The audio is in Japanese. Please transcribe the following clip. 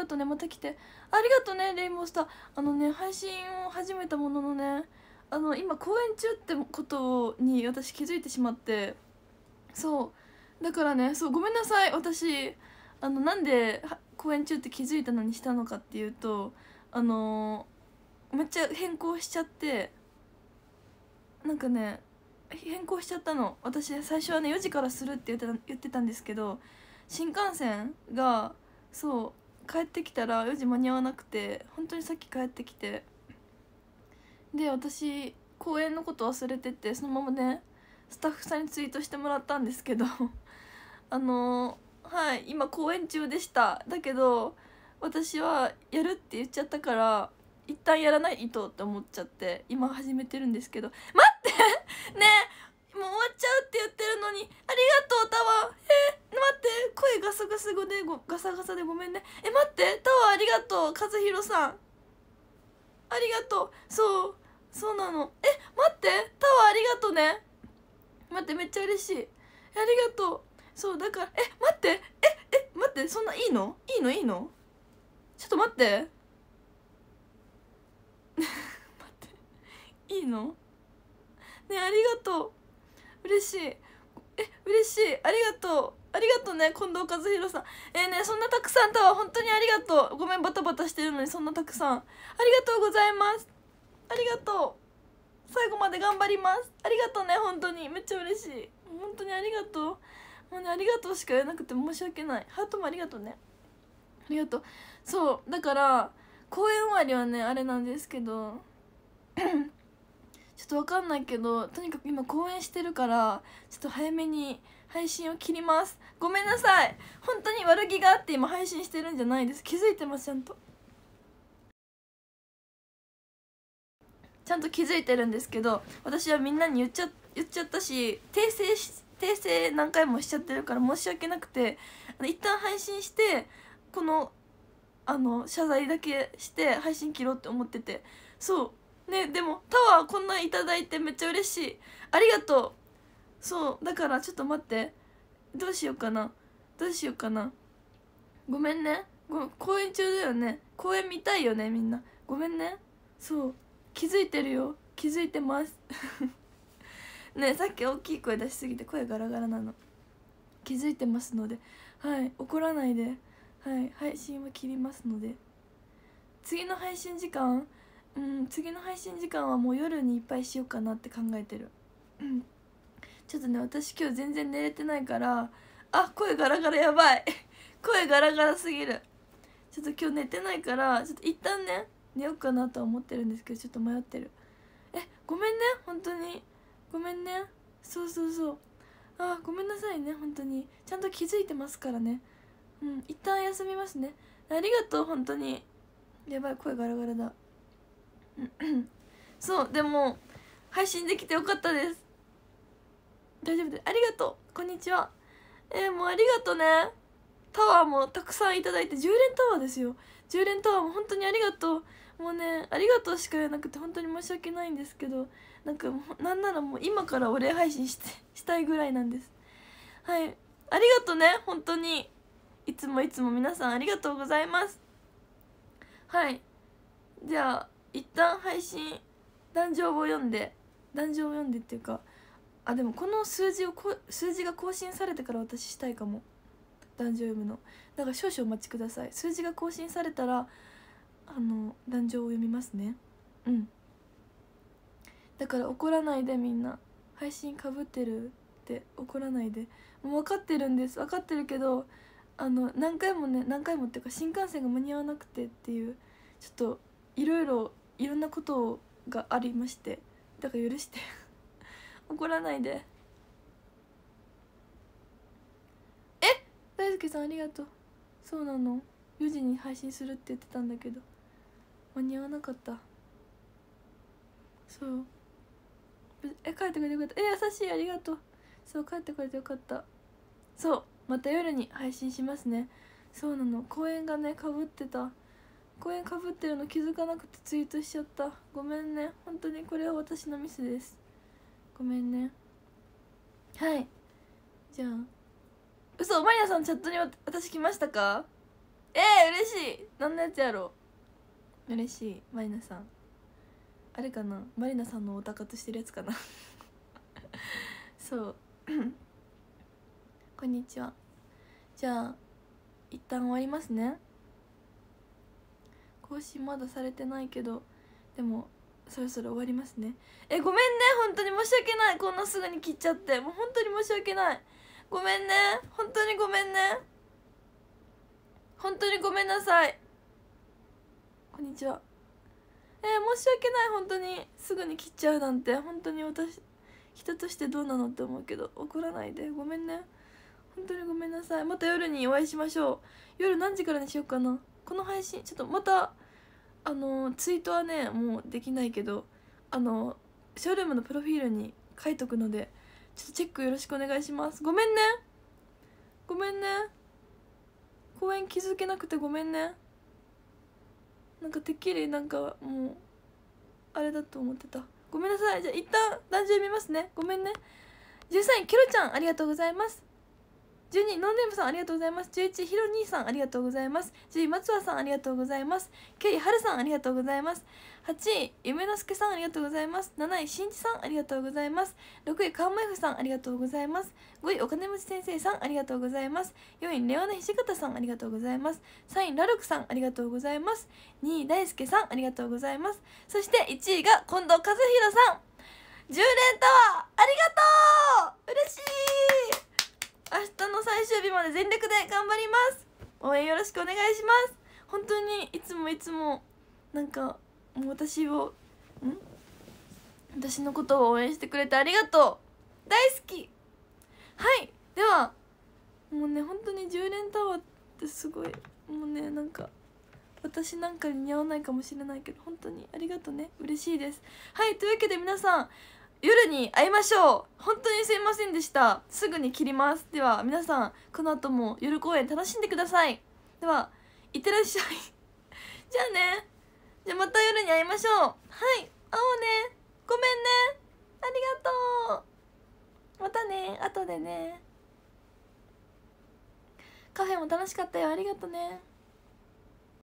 がとうねまた来てありがとうねレインボースターあのね配信を始めたもののねあの今公演中ってことに私気づいてしまってそうだからねそうごめんなさい私あのなんで公演中って気づいたのにしたのかっていうとあのー、めっちゃ変更しちゃってなんかね変更しちゃったの私最初はね4時からするって言って言ってたんですけど新幹線がそう帰ってきたら4時間に合わなくて本当にさっき帰ってきてで私公演のこと忘れててそのままねスタッフさんにツイートしてもらったんですけど あのー、はい今公演中でしただけど私はやるって言っちゃったから一旦やらないとって思っちゃって今始めてるんですけど待ってねもう終わっちゃうって言ってるのにありがとうタワーえーがすぐすごでごガサガサでごめんねえ待ってタワーありがとう和弘さんありがとうそうそうなのえ待ってタワーありがとうね待ってめっちゃ嬉しいありがとうそうだからえ待ってええ待ってそんないいのいいのいいのちょっと待って 待っていいのねありがとう嬉しいえ嬉しいありがとうね近藤和弘さんえー、ねそんなたくさんとは本当にありがとうごめんバタバタしてるのにそんなたくさんありがとうございますありがとう最後まで頑張りますありがとうね本当にめっちゃ嬉しい本当にありがとうもうねありがとうしか言えなくて申し訳ないハートもありがとうねありがとうそうだから公演終わりはねあれなんですけどちょっとわかんないけどとにかく今公演してるからちょっと早めに配信を切りますごめんなさい本当に悪気があって今配信してるんじゃないです気づいてますちゃんとちゃんと気づいてるんですけど私はみんなに言っちゃ言っちゃったし訂正し訂正何回もしちゃってるから申し訳なくて一旦配信してこのあの謝罪だけして配信切ろうって思っててそうねでもタワーこんなんいただいてめっちゃ嬉しいありがとうそうだからちょっと待ってどうしようかなどうしようかなごめんねご公演中だよね公演見たいよねみんなごめんねそう気づいてるよ気づいてます ねさっき大きい声出しすぎて声ガラガラなの気づいてますのではい怒らないではい配信は切りますので次の配信時間うん次の配信時間はもう夜にいっぱいしようかなって考えてるうんちょっとね私今日全然寝れてないからあ声ガラガラやばい 声ガラガラすぎるちょっと今日寝てないからちょっと一旦ね寝ようかなとは思ってるんですけどちょっと迷ってるえごめんね本当にごめんねそうそうそうあごめんなさいね本当にちゃんと気づいてますからねうん一旦休みますねありがとう本当にやばい声ガラガラだ そうでも配信できてよかったです大丈夫ですありがとうこんにちはえー、もうありがとねタワーもたくさんいただいて10連タワーですよ10連タワーも本当にありがとうもうねありがとうしか言えなくて本当に申し訳ないんですけどなんかもうなんならもう今からお礼配信して したいぐらいなんですはいありがとね本当にいつもいつも皆さんありがとうございますはいじゃあ一旦配信壇上を読んで壇上を読んでっていうかあでもこの数字をこ数字が更新されてから私したいかも壇上読むのだから少々お待ちください数字が更新されたらあの壇上を読みますねうんだから怒らないでみんな配信かぶってるって怒らないでもう分かってるんです分かってるけどあの何回もね何回もっていうか新幹線が間に合わなくてっていうちょっといろいろいろんなことがありましてだから許して 怒らないでえ大輔さんありがとうそうなの4時に配信するって言ってたんだけど間に合わなかったそうえ帰ってくれてよかったえ優しいありがとうそう帰ってくれてよかったそうまた夜に配信しますねそうなの公演がねかぶってた公園かぶってるの気づかなくてツイートしちゃったごめんね本当にこれは私のミスですごめんねはいじゃあ嘘マリアさんチャットに私来ましたかええー、嬉しい何のやつやろう嬉しいマリナさんあれかなマリナさんのお宝としてるやつかな そう こんにちはじゃあ一旦終わりますね更新まだされてないけどでもそろそろ終わりますねえごめんね本当に申し訳ないこんなすぐに切っちゃってもう本当に申し訳ないごめんね本当にごめんね本当にごめんなさいこんにちはえー、申し訳ない本当にすぐに切っちゃうなんて本当に私人としてどうなのって思うけど怒らないでごめんね本当にごめんなさいまた夜にお会いしましょう夜何時からにしようかなこの配信ちょっとまたあのツイートはねもうできないけどあのショールームのプロフィールに書いとくのでちょっとチェックよろしくお願いしますごめんねごめんね公演気づけなくてごめんねなんかてっきりなんかもうあれだと思ってたごめんなさいじゃあ一旦男女見ますねごめんね13位ケロちゃんありがとうございます12ノンネームさんありがとうございます11ひろ兄さんありがとうございます10位松葉さんありがとうございます9位はるさんありがとうございます8位夢之助さんありがとうございます7位しんさんありがとうございます6位かんまいふさんありがとうございます5位お金持ち先生さんありがとうございます4位レオナひしかさんありがとうございます3位ラルクさんありがとうございます2位大輔さんありがとうございますそして1位が近藤和弘さん10連とはありがとう嬉しい明日の最終日まで全力で頑張ります応援よろしくお願いします本当にいつもいつもなんかもう私をん私のことを応援してくれてありがとう大好きはいではもうね本当に10連タワーってすごいもうねなんか私なんかに似合わないかもしれないけど本当にありがとうね嬉しいですはいというわけで皆さん夜に会いましょう本当にすいませんでしたすぐに切りますでは皆さんこの後も夜公演楽しんでくださいではいってらっしゃい じゃあねじゃあまた夜に会いましょうはい会おうねごめんねありがとうまたね後でねカフェも楽しかったよありがとね